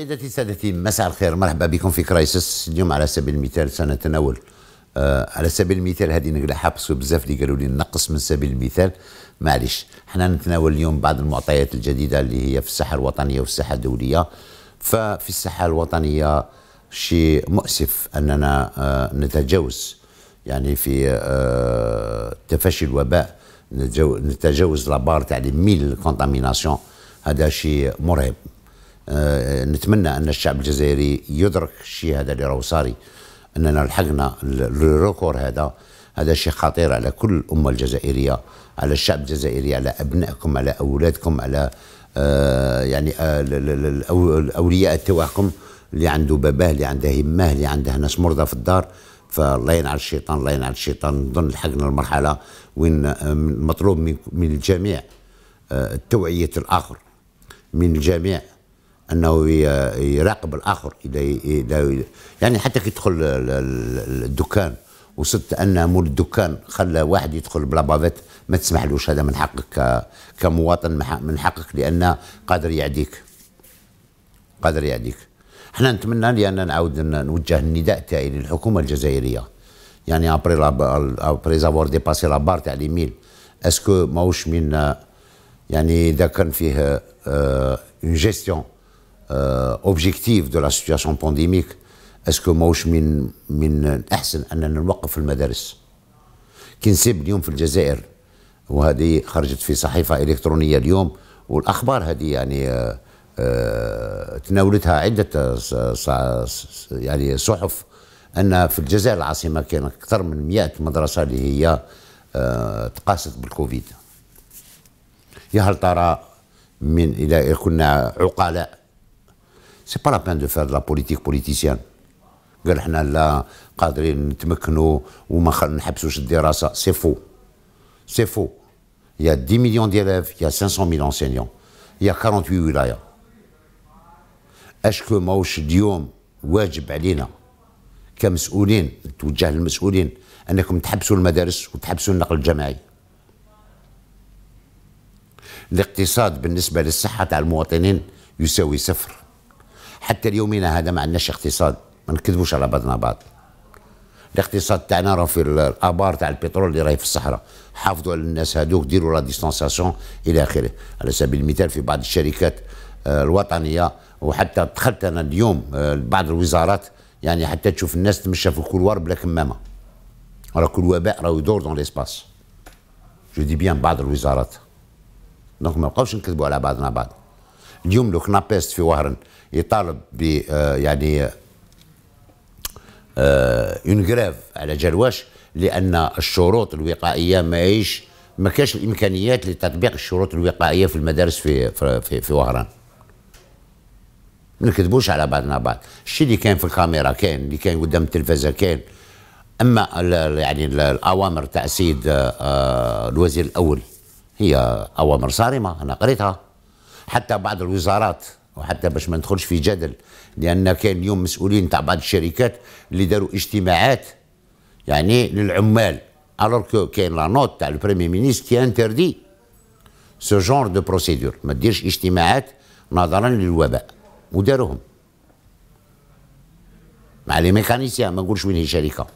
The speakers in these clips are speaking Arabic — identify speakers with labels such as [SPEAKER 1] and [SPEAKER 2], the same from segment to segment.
[SPEAKER 1] سيدتي سادتي مساء الخير مرحبا بكم في كرايسس اليوم على سبيل المثال سنتناول آه على سبيل المثال هذه نقلة حبس بزاف اللي قالوا لي نقص من سبيل المثال معليش حنا نتناول اليوم بعض المعطيات الجديدة اللي هي في الساحة الوطنية والساحة الدولية ففي الساحة الوطنية شيء مؤسف أننا آه نتجاوز يعني في آه تفشي الوباء نتجاوز لابار تاع لي 1000 كونتاميناسيون هذا شيء مرعب آه، نتمنى أن الشعب الجزائري يدرك الشيء هذا اللي راهو صاري أننا لحقنا الريكور هذا هذا شيء خطير على كل الأمة الجزائرية على الشعب الجزائري على أبنائكم على أولادكم على آه، يعني آه، الأولياء تواعكم اللي عنده باباه اللي عنده يماه اللي عنده ناس مرضى في الدار فالله ينعل الشيطان الله ينعل الشيطان نظن لحقنا المرحلة وين مطلوب من الجميع توعية الآخر من الجميع انه يراقب الاخر اذا يعني حتى كي يدخل الدكان وصدت ان مول الدكان خلى واحد يدخل بلا بافيت ما تسمحلوش هذا من حقك كمواطن من حقك لان قادر يعديك قادر يعديك احنا نتمنى لان نعاود نوجه النداء تاعي للحكومه الجزائريه يعني ابري ابري زافور ديباسي لا بار تاع لي ميل اسكو ماهوش من يعني اذا كان فيه اون آه، جيستيون اوبجيكتيف دو لا سيتياسيون بانديميك اسكو ماهوش من من الاحسن اننا نوقف المدارس كي نسيب اليوم في الجزائر وهذه خرجت في صحيفه الكترونيه اليوم والاخبار هذه يعني آآ تناولتها عده يعني صحف ان في الجزائر العاصمه كان اكثر من 100 مدرسه اللي هي تقاست بالكوفيد يا هل ترى من اذا كنا عقلاء سي با لا بان دو فير لا بوليتيك بوليتيسيان قال حنا لا قادرين نتمكنوا وما نحبسوش الدراسه سي فو سي فو يا 10 مليون ديليف يا 500 ميل انسينيون يا 48 ولايه اشكو ماهوش اليوم واجب علينا كمسؤولين توجه للمسؤولين انكم تحبسوا المدارس وتحبسوا النقل الجماعي الاقتصاد بالنسبه للصحه تاع المواطنين يساوي صفر حتى ليومنا هذا ما عندناش اقتصاد ما نكذبوش على بعضنا بعض الاقتصاد تاعنا راه في الابار تاع البترول اللي راهي في الصحراء حافظوا على الناس هذوك ديروا لا ديستانساسيون الى اخره على سبيل المثال في بعض الشركات آه، الوطنيه وحتى دخلت انا اليوم آه، بعض الوزارات يعني حتى تشوف الناس تمشى في الكولوار بلا كمامه راه كل وباء راه يدور دون ليسباس جو دي بيان بعض الوزارات دونك ما نبقاوش نكذبوا على بعضنا بعض اليوم لو كنابيست في وهرن يطالب ب آه، يعني اون آه، غريف على جال واش لان الشروط الوقائيه ما هيش ما كاش الامكانيات لتطبيق الشروط الوقائيه في المدارس في في, في وهران ما نكذبوش على بعضنا بعض الشيء اللي كان في الكاميرا كان اللي كان قدام التلفزه كان اما يعني الاوامر تاع السيد آه، الوزير الاول هي اوامر صارمه انا قريتها حتى بعض الوزارات وحتى باش ما ندخلش في جدل لان كان اليوم مسؤولين تاع بعض الشركات اللي داروا اجتماعات يعني للعمال الوغ كو كاين لا نوت تاع البريمي مينيست كي انتردي سو جونر دو بروسيدور ما ديرش اجتماعات نظرا للوباء وداروهم مع لي ميكانيسيان ما نقولش وين هي الشركه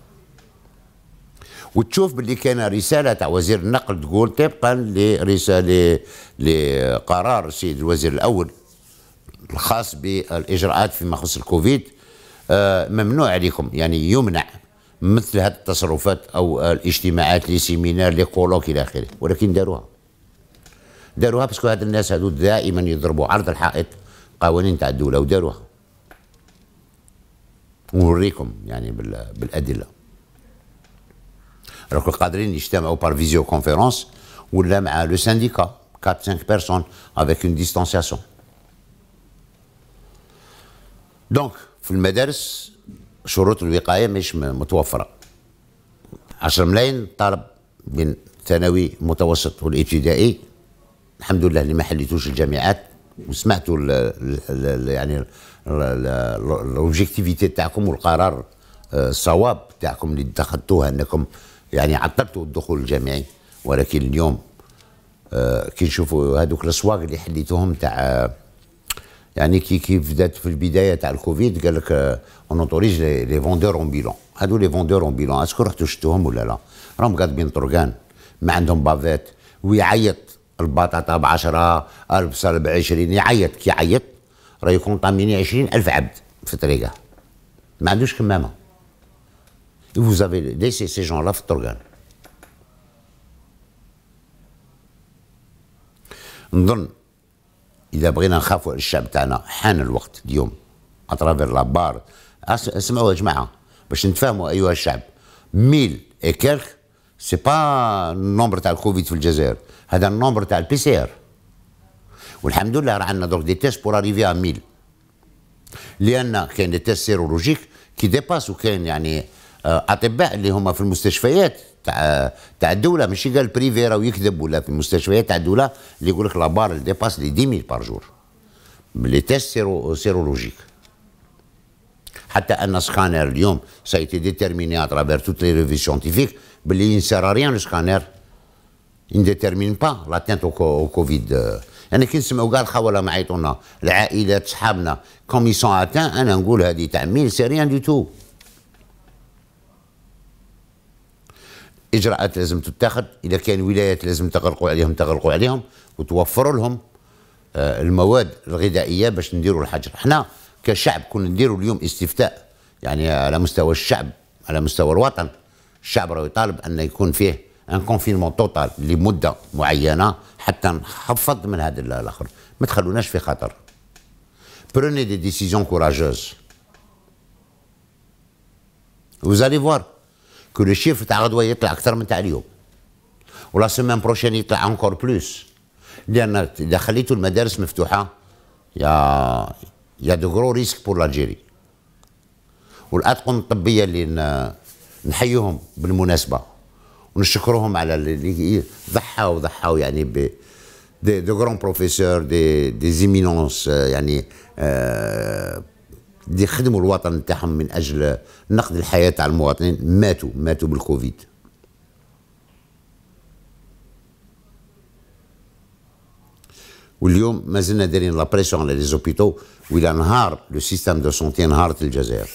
[SPEAKER 1] وتشوف باللي كان رساله تاع وزير النقل تقول طبقا لرساله لقرار السيد الوزير الاول الخاص بالاجراءات فيما يخص الكوفيد آه، ممنوع عليكم يعني يمنع مثل هذه التصرفات او الاجتماعات لسيمينار لقولوك الى اخره ولكن داروها داروها باسكو هاد الناس هادو دائما يضربوا عرض الحائط قوانين تاع الدوله وداروها ونوريكم يعني بالادله راكم قادرين يجتمعوا بار فيزيو كونفيرونس ولا مع لو سانديكا 4 5 بيرسون افيك اون ديستانسياسيون دونك في المدارس شروط الوقايه مش متوفره 10 ملايين طالب بين ثانوي متوسط والابتدائي الحمد لله اللي ما حليتوش الجامعات وسمعتوا الـ الـ يعني الاوبجيكتيفيتي تاعكم والقرار آه، الصواب تاعكم اللي اتخذتوها انكم يعني عطلتوا الدخول الجامعي ولكن اليوم آه، كي نشوفوا هذوك الاسواق اللي حليتوهم تاع آه، يعني كي كي بدات في البدايه تاع الكوفيد قال لك اون اوتوريز لي فوندور اون بيلون هادو لي فوندور اون بيلون اسكو رحتوا شفتوهم ولا لا راهم قاعدين طرقان ما عندهم بافات ويعيط البطاطا ب 10 البصل ب 20 يعيط كي يعيط راه يكون طاميني 20000 عبد في طريقه ما عندوش كمامه زافي دي سي سي جون لا في طرقان نظن اذا بغينا نخافوا الشعب تاعنا حان الوقت اليوم اترافير لابار اسمعوا يا جماعه باش نتفاهموا ايها الشعب ميل اكيرك سي با النومبر تاع الكوفيد في الجزائر هذا النومبر تاع البي سي ار والحمد لله راه عندنا دوك دي تيست بور اريفي ا ميل لان كاين دي تيست سيرولوجيك كي ديباس وكاين يعني آه، اطباء اللي هما في المستشفيات تاع تاع الدوله ماشي قال بريفي راهو يكذب ولا في مستشفيات تاع الدوله اللي يقول لك لابار ديباس لي ميل بار جور لي تيست سيرو سيرولوجيك حتى ان سكانر اليوم سايتي ديتيرميني اترافير توت لي ريفي سيونتيفيك باللي ينسرى ريان لو سكانر ديتيرمين با لاتينت او كوفيد انا كي نسمعوا كاع ما عيطونا العائلات صحابنا كوم يسون اتان انا نقول هذه تاع ميل سي ريان دي تو اجراءات لازم تتخذ اذا كان ولايات لازم تغلقوا عليهم تغلقوا عليهم وتوفروا لهم آه، المواد الغذائيه باش نديروا الحجر احنا كشعب كنا نديروا اليوم استفتاء يعني على مستوى الشعب على مستوى الوطن الشعب راه يطالب ان يكون فيه ان كونفينمون توتال لمده معينه حتى نحفظ من هذا الاخر ما تخلوناش في خطر بروني دي ديسيزيون كوراجوز Vous allez voir, كو لو شيف تاع غدوه يطلع اكثر من تاع اليوم ولا سيمين بروشين يطلع انكور بلوس لان اذا خليتوا المدارس مفتوحه يا يا دو غرو ريسك بور لالجيري والاطقم الطبيه اللي نحييهم بالمناسبه ونشكرهم على اللي ضحاوا ضحاوا يعني ب دي دو غران بروفيسور دي دي زيمينونس يعني آه دي خدموا الوطن تاعهم من اجل نقد الحياه تاع المواطنين ماتوا ماتوا بالكوفيد واليوم ما زلنا دايرين لابريسيون على لي زوبيتو والى نهار لو سيستيم دو سونتي نهارت الجزائر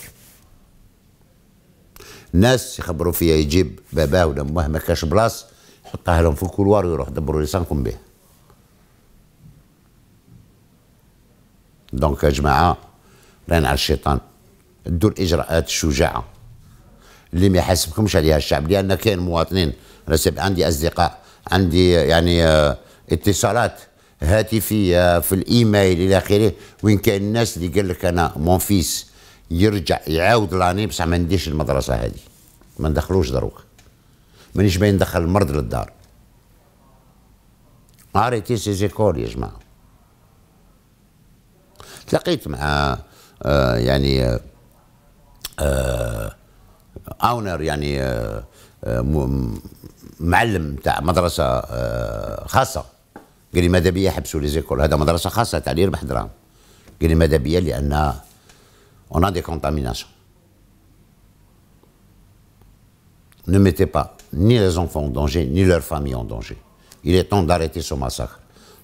[SPEAKER 1] ناس يخبروا فيها يجيب باباه ولا ماه ما كاش بلاص يحطها لهم في الكولوار ويروح دبروا لسانكم به دونك يا جماعه ران على الشيطان ادوا الاجراءات الشجاعه اللي ما يحاسبكمش عليها الشعب لان كاين مواطنين رسب عندي اصدقاء عندي يعني آه، اتصالات هاتفيه في الايميل الى اخره وين كاين الناس اللي قال لك انا مون فيس يرجع يعاود لاني بصح ما نديش المدرسه هذه ما ندخلوش دروك مانيش باين ندخل المرض للدار اريتي سي زيكول يا جماعه تلاقيت مع آه، يعني اونر آه، آه، يعني معلم تاع مدرسه خاصه قال لي ماذا بيا حبسوا لي زيكول هذا مدرسه خاصه تاع لي اليربح دراهم قال لي ماذا بيا لان اون دي كونتاميناسيون ne mettez pas ni les enfants en danger, ni leur famille en danger. Il est temps d'arrêter ce massacre.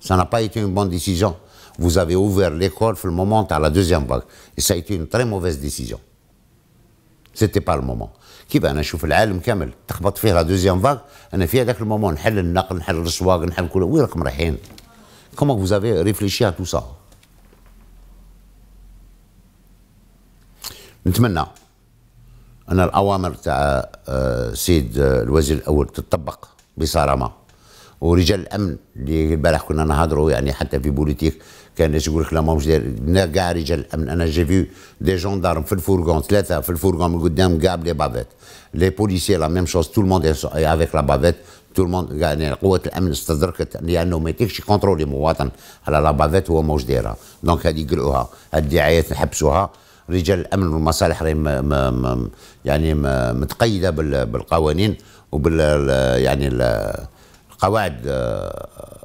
[SPEAKER 1] Ça n'a pas été une bonne décision. vous avez ouvert l'école le moment à la deuxième vague. Et ça a été une très mauvaise décision. n'était pas le moment. كيف انا نشوف العالم كامل تخبط فيه لا دوزيام فاغ انا في هذاك المومون نحل النقل نحل السواق نحل كل وين راكم رايحين كومون فو زافي ريفليشي ا تو سا نتمنى ان الاوامر تاع السيد الوزير الاول تطبق بصرامه ورجال الامن اللي البارح كنا نهضروا يعني حتى في بوليتيك كان الناس يقول لك لا ماهوش داير كاع رجال الامن انا جي فيو دي جوندارم في الفورغون ثلاثه في الفورغون من قدام كاع بلي بافيت لي بوليسي لا ميم شوز تو الموند افيك لا بافيت تو الموند يعني قوات الامن استدركت لانه ما يتيكش كونترولي مواطن على لا بافيت هو ماهوش دايرها دونك هذه قلعوها هذه الدعايات نحبسوها رجال الامن والمصالح راهي يعني متقيده بالقوانين وبال يعني القواعد آه،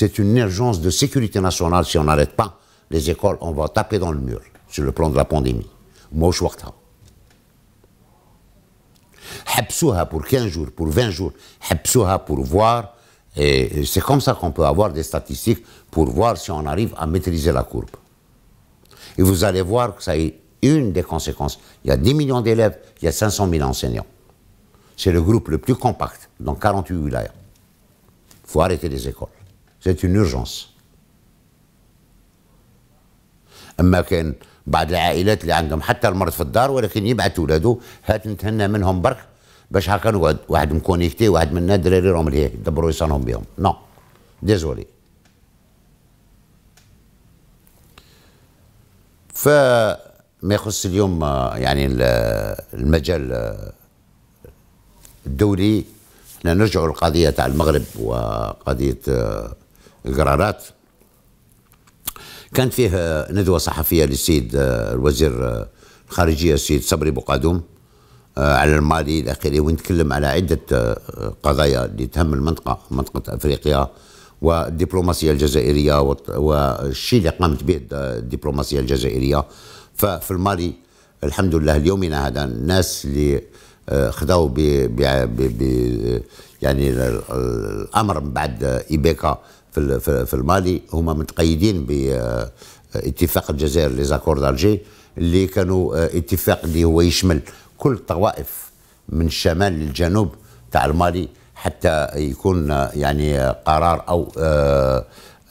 [SPEAKER 1] C'est une urgence de sécurité nationale. Si on n'arrête pas les écoles, on va taper dans le mur sur le plan de la pandémie. Moshwakta. pour 15 jours, pour 20 jours. pour voir. Et c'est comme ça qu'on peut avoir des statistiques pour voir si on arrive à maîtriser la courbe. Et vous allez voir que ça est une des conséquences. Il y a 10 millions d'élèves, il y a 500 000 enseignants. C'est le groupe le plus compact dans 48 wilayas. Il faut arrêter les écoles. c'est une urgence اما كان بعض العائلات اللي عندهم حتى المرض في الدار ولكن يبعث ولاده هات نتهنى منهم برك باش هكا نقعد واحد مكونيكتي واحد منا دراري راهم لهيه يدبروا يصانهم بهم نو ديزولي فما يخص اليوم آه، يعني آه، المجال آه، الدولي احنا نرجعوا للقضيه تاع المغرب وقضيه قرارات كان فيه ندوة صحفية للسيد الوزير الخارجية السيد صبري بوقادوم آه، على المالي الى اخره ونتكلم على عده آه، قضايا اللي تهم المنطقه منطقه افريقيا والدبلوماسيه الجزائريه والشيء اللي قامت به الدبلوماسيه الجزائريه ففي المالي الحمد لله ليومنا هذا الناس اللي آه، خذوا يعني الامر من بعد ايبيكا في في المالي هما متقيدين باتفاق آه، الجزائر لي زاكورد دالجي اللي كانوا آه، اتفاق اللي هو يشمل كل الطوائف من الشمال للجنوب تاع المالي حتى يكون آه، يعني قرار او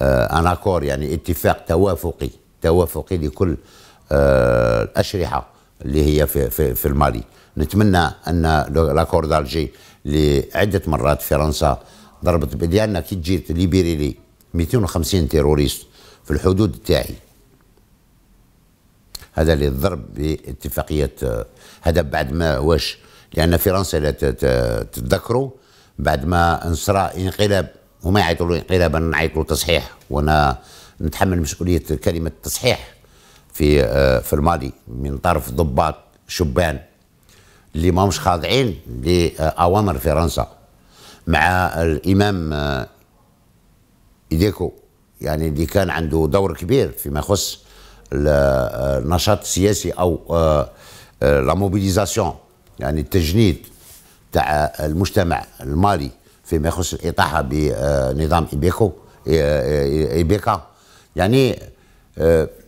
[SPEAKER 1] ان اكور يعني اتفاق توافقي توافقي لكل الاشرحه اللي هي في في, في المالي نتمنى ان لاكورد دالجي لعده مرات فرنسا ضربت لان كي تجي ليبيريلي 250 تيروريست في الحدود تاعي هذا اللي ضرب باتفاقيه هذا بعد ما واش لان فرنسا لا تتذكروا بعد ما انصرى انقلاب وما يعيطوا له انقلاب انا نعيط له تصحيح وانا نتحمل مسؤوليه كلمه التصحيح في آه، في المالي من طرف ضباط شبان اللي ماهمش خاضعين لاوامر فرنسا مع الامام آه، ايديكو يعني اللي كان عنده دور كبير فيما يخص النشاط آه، السياسي او آه، لا موبيليزاسيون يعني التجنيد تاع المجتمع المالي فيما يخص الاطاحه بنظام ايبيكو ايبيكا يعني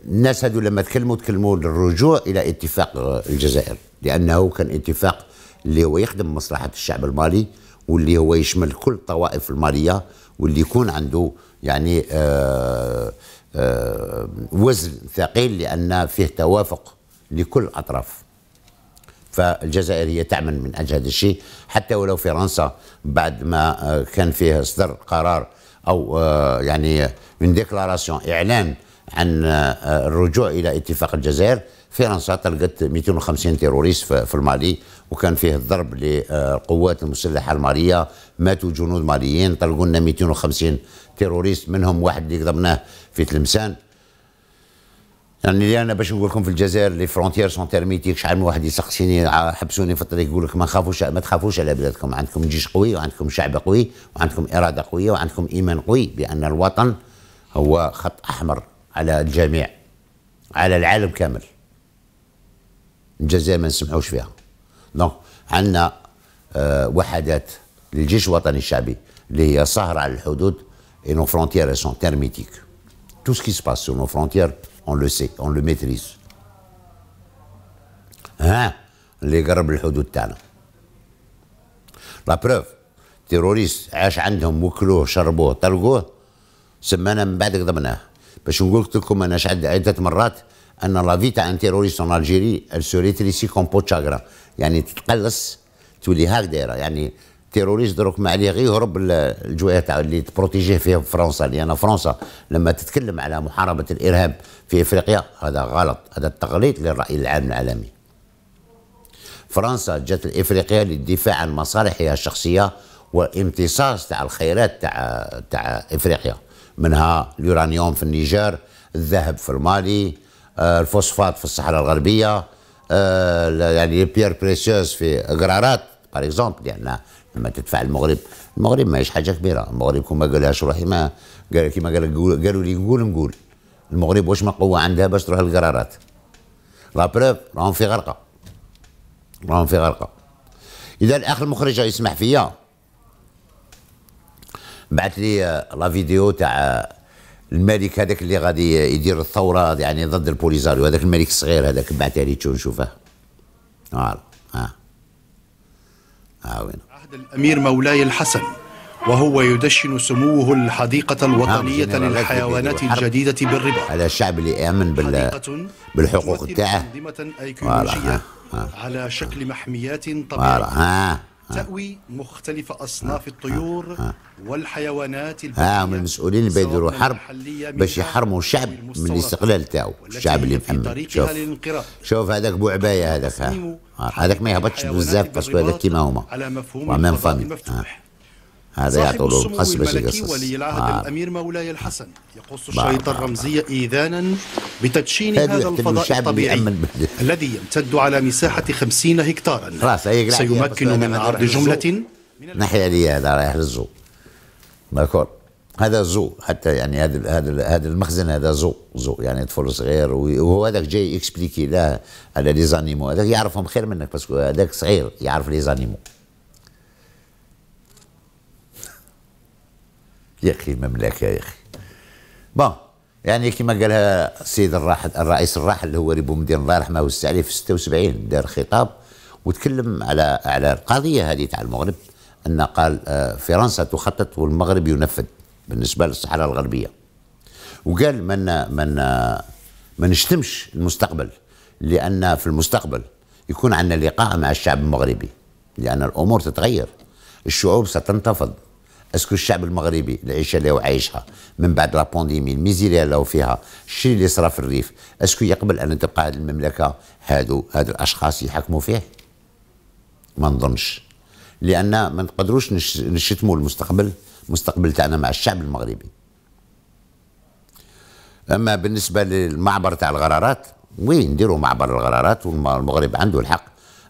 [SPEAKER 1] الناس هذو لما تكلموا تكلموا للرجوع الى اتفاق الجزائر لأنه كان اتفاق اللي هو يخدم مصلحة الشعب المالي واللي هو يشمل كل الطوائف المالية واللي يكون عنده يعني آآ آه، آآ آه، وزن ثقيل لأن فيه توافق لكل الأطراف فالجزائر هي تعمل من أجل هذا الشيء حتى ولو فرنسا بعد ما آه، كان فيه صدر قرار أو يعني من ديكلاراسيون إعلان عن آه، الرجوع الى اتفاق الجزائر فرنسا طلقت 250 تيروريست في المالي وكان فيه الضرب للقوات المسلحه الماليه ماتوا جنود ماليين طلقوا لنا 250 تيروريست منهم واحد اللي قضبناه في تلمسان يعني اللي انا باش نقول لكم في الجزائر لي فرونتيير سون تيرميتيك شحال من واحد يسقسيني حبسوني في الطريق يقول لك ما تخافوش ما تخافوش على بلادكم عندكم جيش قوي وعندكم شعب قوي وعندكم اراده قويه وعندكم ايمان قوي بان الوطن هو خط احمر على الجميع على العالم كامل الجزائر ما نسمحوش فيها دونك عندنا آه، وحدات للجيش الوطني الشعبي اللي هي صهر على الحدود اي نو فرونتيير سون تيرميتيك تو Tout ce qui se passe sur nos frontières, on le sait, on le maîtrise. ها اللي قرب الحدود تاعنا. لا بروف تيروريست عاش عندهم وكلوه شربوه طلقوه سمانا من بعد قدمناه. باش نقول لكم انا شعد عده مرات ان لا فيتا ان تيروريست ان الجيري سو ريتريسي كوم بو تشاغرا يعني تتقلص تولي هاك دايره يعني تيروريست دروك ما عليه غير يهرب الجوايع تاع اللي تبروتيجيه فيه فرنسا لان يعني فرنسا لما تتكلم على محاربه الارهاب في افريقيا هذا غلط هذا التغليط للراي العام العالمي فرنسا جات لافريقيا للدفاع عن مصالحها الشخصيه وامتصاص تاع الخيرات تاع تاع افريقيا منها اليورانيوم في النيجر الذهب في المالي آه، الفوسفات في الصحراء الغربيه آه، يعني لي بيير بريسيوز في قرارات باغ اكزومبل لان لما تدفع المغرب المغرب ماهيش حاجه كبيره المغرب كما قالهاش روحي ما كما قالوا لي نقول نقول المغرب واش ما قوه عندها باش تروح للقرارات لا بروف راهم في غرقه راهم في غرقه اذا الاخ المخرج يسمح فيا بعث لي لا فيديو تاع الملك هذاك اللي غادي يدير الثوره يعني ضد البوليزاريو هذاك الملك الصغير هذاك بعث لي تشوف نشوفه فوالا ها ها وين عهد الامير مولاي الحسن وهو يدشن سموه الحديقة الوطنية للحيوانات الجديدة بالربا على الشعب اللي يامن بال... بالحقوق تاعه على شكل محميات طبيعية تأوي مختلف أصناف الطيور آه، آه. والحيوانات آه، البحرية من المسؤولين بيديروا حرب باش يحرموا الشعب من الاستقلال تاعو الشعب اللي محمد شوف شوف هذاك بو عباية هذاك هذاك ما يهبطش بزاف باسكو هذاك كيما هما ومام فامي هذا يعطوا له القص باش يقصص ولي العهد الامير مولاي الحسن يقص الشريط الرمزي ايذانا بتدشين هذا الفضاء الطبيعي الذي يمتد على مساحة 50 هكتارا سيمكن من عرض جملة ناحية لي هذا رايح للزو ماكور هذا زو حتى يعني هذا هذا هذا المخزن هذا زو زو يعني طفل صغير وهو هذاك جاي اكسبليكي لا على لي زانيمو هذاك يعرفهم خير منك باسكو هذاك صغير يعرف لي زانيمو يا اخي مملكه يا اخي بون يعني كما قالها السيد الراحل الرئيس الراحل اللي هو ريبو مدين الله يرحمه وسع عليه في 76 دار خطاب وتكلم على على القضيه هذه تاع المغرب ان قال آه، فرنسا تخطط والمغرب ينفذ بالنسبه للصحراء الغربيه وقال من من آه، ما نشتمش المستقبل لان في المستقبل يكون عندنا لقاء مع الشعب المغربي لان الامور تتغير الشعوب ستنتفض اسكو الشعب المغربي العيشه اللي هو عايشها من بعد لا بونديمي الميزيريا اللي هو فيها الشيء اللي صرا في الريف اسكو يقبل ان تبقى هذه المملكه هادو هاد الاشخاص يحكموا فيه ما نظنش لان ما نقدروش نشتموا المستقبل المستقبل تاعنا مع الشعب المغربي اما بالنسبه للمعبر تاع الغرارات وين نديروا معبر الغرارات والمغرب عنده الحق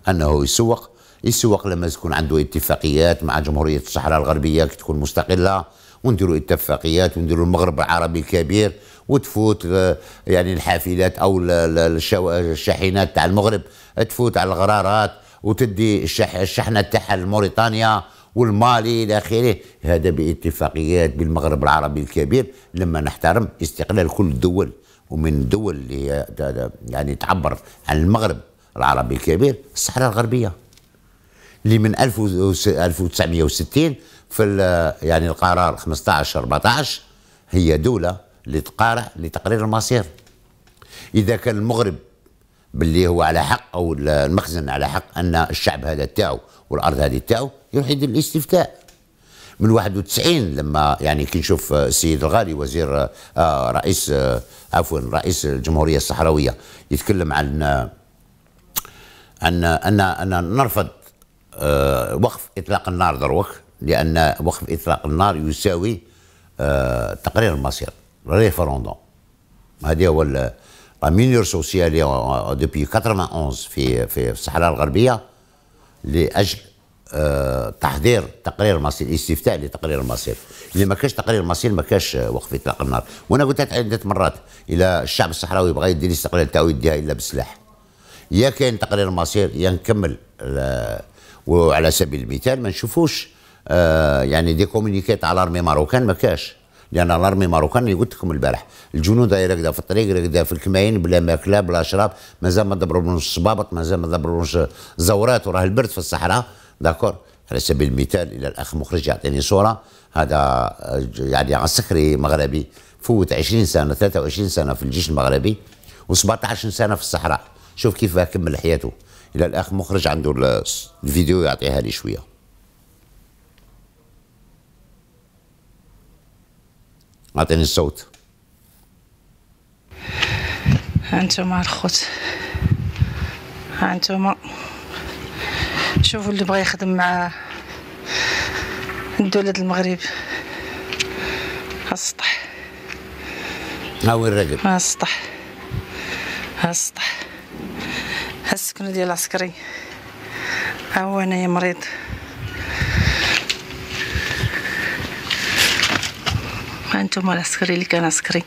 [SPEAKER 1] انه يسوق السواق لما تكون عنده اتفاقيات مع جمهورية الصحراء الغربية تكون مستقلة ونديروا اتفاقيات ونديروا المغرب العربي الكبير وتفوت آه، يعني الحافلات او الشاحنات تاع المغرب تفوت على الغرارات وتدي الشحنه تاعها لموريتانيا والمالي الى اخره هذا باتفاقيات بالمغرب العربي الكبير لما نحترم استقلال كل الدول ومن الدول اللي يعني تعبر عن المغرب العربي الكبير الصحراء الغربيه اللي من 1960 في يعني القرار 15 14 هي دوله اللي تقارع لتقرير المصير اذا كان المغرب باللي هو على حق او المخزن على حق ان الشعب هذا تاعو والارض هذه تاعو يروح يدير الاستفتاء من 91 لما يعني كي نشوف السيد الغالي وزير آه، رئيس آه، عفوا رئيس الجمهوريه الصحراويه يتكلم عن عن آه، ان ان نرفض آه، وقف اطلاق النار دروك لان وقف اطلاق النار يساوي آه، تقرير المصير ريفروندوم هذه هو لا مينور سوسيالي دوبي 91 في في الصحراء الغربيه لاجل آه، تحضير تقرير المصير استفتاء لتقرير المصير اللي ما كاش تقرير المصير ما كاش وقف اطلاق النار وانا قلت عده مرات الى الشعب الصحراوي بغى يدير الاستقلال تاعو يديها الا بالسلاح يا كاين تقرير المصير يا نكمل وعلى سبيل المثال ما نشوفوش آه يعني دي كومونيكيت على الارمي ماروكان ما كاش لان الارمي ماروكان اللي قلت لكم البارح الجنود راكده في الطريق راكده في الكماين بلا ماكله بلا شراب مازال ما دبرولوش الصبابط مازال ما دبرولوش زورات وراه البرد في الصحراء داكور على سبيل المثال الى الاخ مخرج يعطيني صوره هذا آه، يعني عسكري مغربي فوت 20 سنه 23 سنه في الجيش المغربي و17 سنه في الصحراء شوف كيف كمل حياته الى الاخ مخرج عنده الفيديو يعطيها لي شويه اعطيني الصوت هانتوما الخوت هانتوما شوفوا اللي بغى يخدم مع الدولة المغرب السطح ها وين الراجل السطح السطح السكنة ديال العسكري هو أنا انايا مريض هانتوما العسكري اللي كان عسكري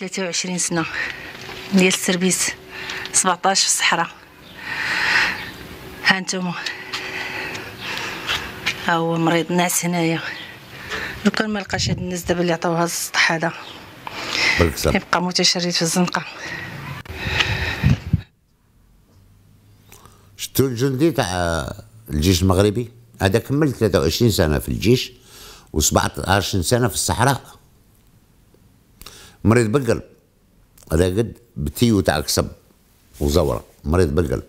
[SPEAKER 1] 23 سنه ديال السربيس 17 في الصحراء هانتوما ها هو مريض ناعس هنايا لو كان ما لقاش هاد الناس دابا اللي عطاوها السطح هذا يبقى متشرد في الزنقه شفتوا الجندي تاع الجيش المغربي هذا كمل 23 سنه في الجيش و17 سنه في الصحراء مريض بالقلب راقد بتيو تاع كسب وزوره مريض بالقلب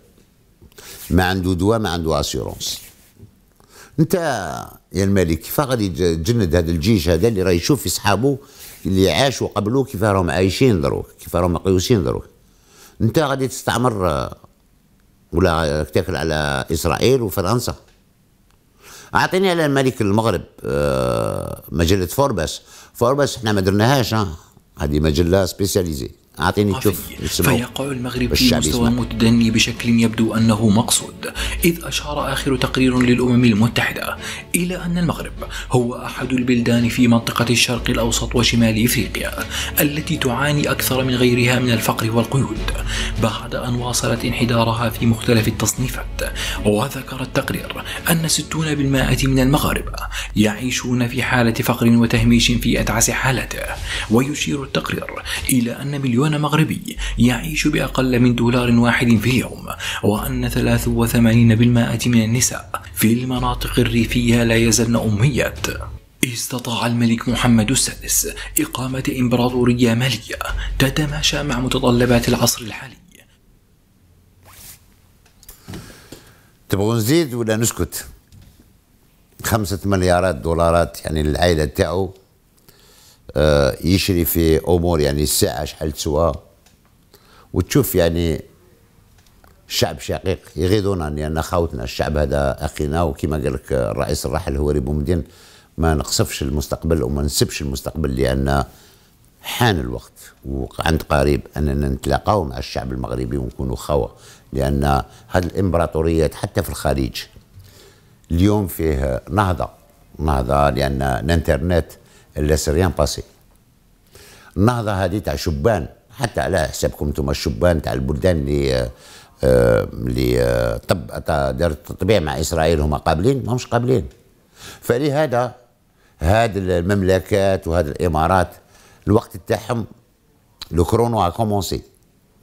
[SPEAKER 1] ما عنده دواء ما عنده اسيورونس انت يا الملك كيف غادي تجند هذا الجيش هذا اللي راه يشوف في صحابه اللي عاشوا قبله كيف راهم عايشين دروك كيف راهم مقيوسين دروك انت غادي تستعمر ولا تاكل على اسرائيل وفرنسا اعطيني على الملك المغرب آه، مجله فوربس فوربس احنا ما درناهاش هذه مجله سبيسياليزي أعطيني آه، شوف فيقع المغرب في مستوى متدني بشكل يبدو أنه مقصود إذ أشار آخر تقرير للأمم المتحدة إلى أن المغرب هو أحد البلدان في منطقة الشرق الأوسط وشمال إفريقيا التي تعاني أكثر من غيرها من الفقر والقيود بعد أن واصلت انحدارها في مختلف التصنيفات وذكر التقرير أن 60% من المغاربة يعيشون في حالة فقر وتهميش في أتعس حالته ويشير التقرير إلى أن مليون مليون مغربي يعيش بأقل من دولار واحد في اليوم وأن 83% من النساء في المناطق الريفية لا يزلن أميات استطاع الملك محمد السادس إقامة إمبراطورية مالية تتماشى مع متطلبات العصر الحالي تبغون نزيد ولا نسكت خمسة مليارات دولارات يعني العائلة تاعو آه، يشري في امور يعني الساعه شحال تسوى وتشوف يعني الشعب شقيق يغيظونا لان يعني خاوتنا الشعب هذا اخينا وكما قال لك الرئيس الراحل هواري بومدين ما نقصفش المستقبل وما نسبش المستقبل لان حان الوقت وعند قريب اننا نتلاقاو مع الشعب المغربي ونكونوا خوا لان هذه الامبراطوريات حتى في الخليج اليوم فيه نهضه نهضه لان الانترنت اللي سريان باسي النهضه هذه تاع شبان حتى على حسابكم انتم الشبان تاع البلدان اللي آه، اللي آه، طب دارت التطبيع مع اسرائيل هما قابلين ما همش قابلين فلهذا هاد المملكات وهاد الامارات الوقت تاعهم لو كرونو ا كومونسي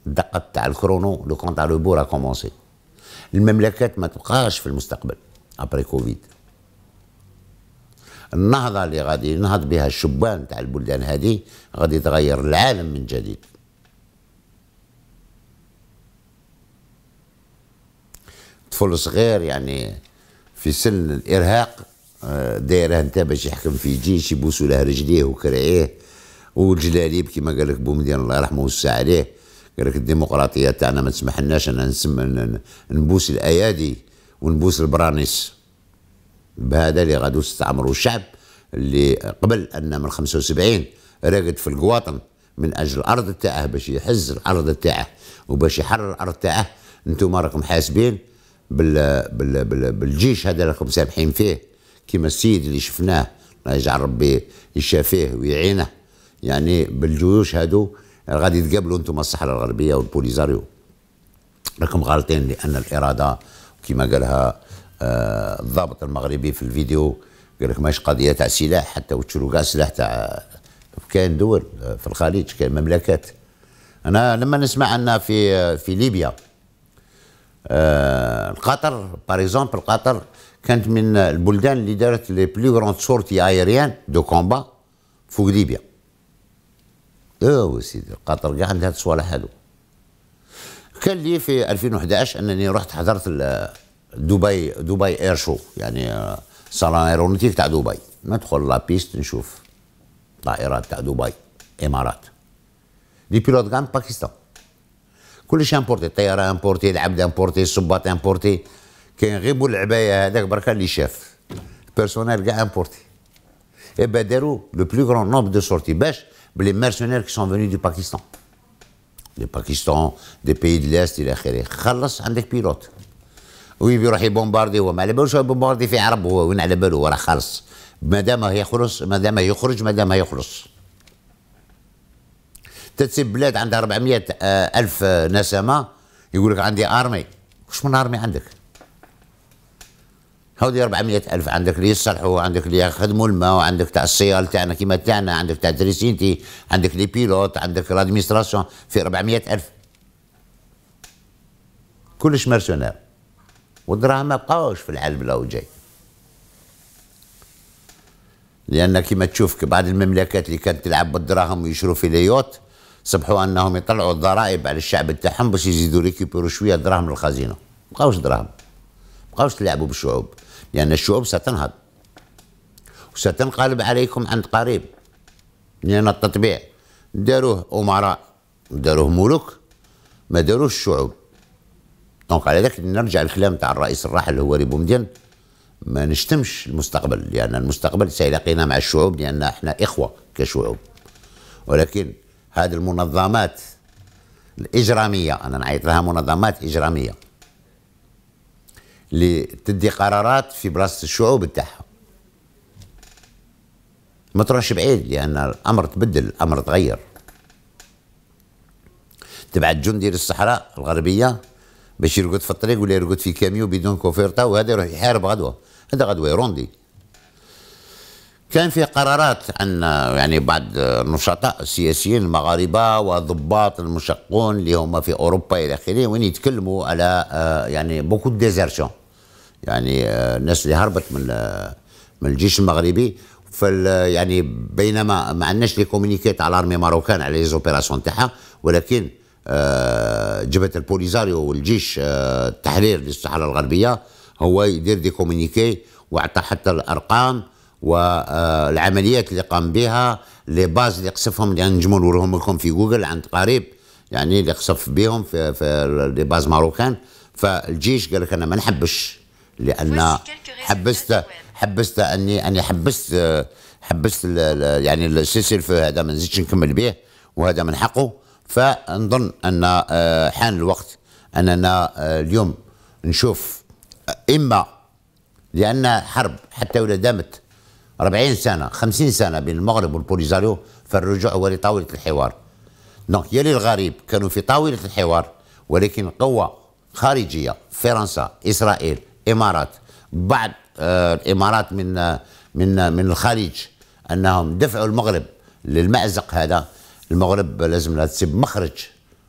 [SPEAKER 1] الدقه تاع الكرونو لو كونت على لو بور ا كومونسي المملكات ما تبقاش في المستقبل ابري كوفيد النهضه اللي غادي ينهض بها الشبان تاع البلدان هذه غادي تغير العالم من جديد طفل صغير يعني في سن الارهاق آه، دايره انت باش يحكم في جيش يبوسوا له رجليه وكرعيه والجلاليب كما قال لك بومدين الله يرحمه ويوسع عليه قال لك الديمقراطيه تاعنا ما تسمحناش انا نبوس الايادي ونبوس البرانيس بهذا اللي غادو يستعمروا الشعب اللي قبل ان من 75 راقد في القواطن من اجل الارض تاعه باش يحز الارض تاعه وباش يحرر الارض تاعه انتم راكم حاسبين بال بال بال بالجيش هذا راكم سامحين فيه كيما السيد اللي شفناه الله يجعل ربي يشافيه ويعينه يعني بالجيوش هادو غادي تقابلوا انتم الصحراء الغربيه والبوليزاريو راكم غالطين لان الاراده كما قالها الضابط المغربي في الفيديو قال لك ماهيش قضيه تاع سلاح حتى وتشرو كاع سلاح تاع كاين دول في الخليج كاين مملكات انا لما نسمع ان في في ليبيا آه القطر باغ اكزومبل قطر كانت من البلدان اللي دارت لي بلو غراند سورتي ايريان دو كومبا فوق ليبيا او سيدي قطر كاع عندها الصوالح هذو كان لي في 2011 انني رحت حضرت Dubaï Air Show, il y a un salon aéronautique à Dubaï. On tu la piste, On chauffes. Tu es Dubaï, Emirat. Les pilotes viennent du Pakistan. Tout est monde a importé. Tayara a importé, Abd a importé, Subbat a importé. Il y a un peu de choses qui sont importées. Le personnel a importé. Et eh bien, derrière, le plus grand nombre de sorties, c'est ben, les mercenaires qui sont venus du Pakistan. Du Pakistan, des pays de l'Est, ils sont allés. Ils sont avec les pilotes. ويروح يبومباردي هو ما على بالوش بومباردي في عرب هو وين على باله راه خالص ما دام يخلص ما دام يخرج ما دام يخلص تتسيب بلاد عندها 400 آه، ألف آه، نسمة يقول لك عندي أرمي واش من أرمي عندك هاودي 400 ألف عندك اللي يصلحوا عندك اللي يخدموا الماء وعندك تاع السيارة تاعنا كيما تاعنا عندك تاع دريسينتي عندك لي بيلوت عندك لادمينستراسيون في 400 ألف كلش مرسونير والدراهم ما بقاوش في العالم الاوجي لان كما تشوف بعض المملكات اللي كانت تلعب بالدراهم ويشرو في ليوت صبحوا انهم يطلعوا الضرائب على الشعب تاعهم باش يزيدوا ريكيبيرو شويه دراهم للخزينه بقاوش دراهم بقاوش تلعبوا بالشعوب لان الشعوب ستنهض وستنقلب عليكم عند قريب لان التطبيع داروه امراء داروه ملوك ما داروش الشعوب دونك على ذاك نرجع الكلام تاع الرئيس الراحل هو بومدين ما نشتمش المستقبل لان يعني المستقبل سيلاقينا مع الشعوب لان احنا اخوه كشعوب ولكن هذه المنظمات الاجراميه انا نعيط لها منظمات اجراميه اللي تدي قرارات في بلاصه الشعوب تاعها ما تروحش بعيد لان الامر تبدل الامر تغير تبعت جندي للصحراء الغربيه باش يرقد في الطريق ولا يرقد في كاميو بدون كوفيرتا وهذا يروح يحارب غدوه هذا غدوه يروندي كان في قرارات عن يعني بعض النشطاء السياسيين المغاربه والضباط المشقون اللي هما في اوروبا الى اخره وين يتكلموا على آه، يعني بوكو ديزيرسيون يعني آه، الناس اللي هربت من آه، من الجيش المغربي فال يعني بينما ما عندناش لي كومونيكيت على الارمي ماروكان على لي زوبيراسيون تاعها ولكن آه، جبهه البوليزاريو والجيش آه، التحرير للصحراء الغربيه هو يدير دي كومونيكي واعطى حتى الارقام والعمليات اللي قام بها لي باز اللي قصفهم اللي يعني نجمو نوريهم لكم في جوجل عند قريب يعني اللي قصف بهم في, في لي باز ماروكان فالجيش قال لك انا ما نحبش لان حبست حبست اني اني حبست حبست يعني السيسي هذا ما نزيدش نكمل به وهذا من حقه فنظن ان آه، حان الوقت اننا آه، اليوم نشوف آه، اما لان حرب حتى ولا دامت 40 سنه 50 سنه بين المغرب والبوليزاريو فالرجوع هو لطاوله الحوار دونك يا للغريب كانوا في طاوله الحوار ولكن قوه خارجيه فرنسا اسرائيل امارات بعض الامارات من من من الخارج انهم دفعوا المغرب للمازق هذا المغرب لازم لها تسيب مخرج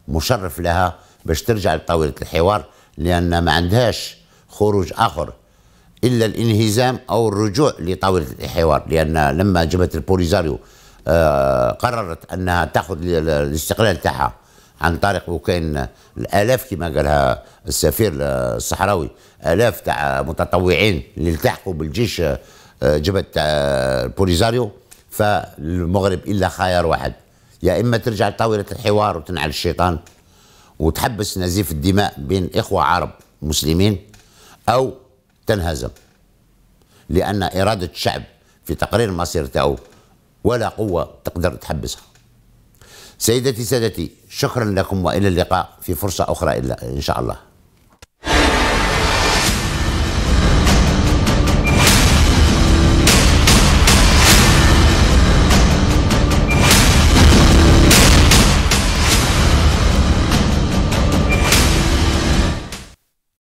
[SPEAKER 1] مشرف لها باش ترجع لطاولة الحوار لأن ما عندهاش خروج آخر إلا الانهزام أو الرجوع لطاولة الحوار لأن لما جبهة البوليزاريو آه، قررت أنها تأخذ الاستقلال تاعها عن طريق وكان الالاف كما قالها السفير آه، الصحراوي الاف تاع متطوعين اللي التحقوا بالجيش آه، جبهه البوليزاريو فالمغرب الا خيار واحد يا اما ترجع لطاوله الحوار وتنعل الشيطان وتحبس نزيف الدماء بين اخوه عرب مسلمين او تنهزم لان اراده الشعب في تقرير مصيرته ولا قوه تقدر تحبسها سيدتي سادتي شكرا لكم والى اللقاء في فرصه اخرى ان شاء الله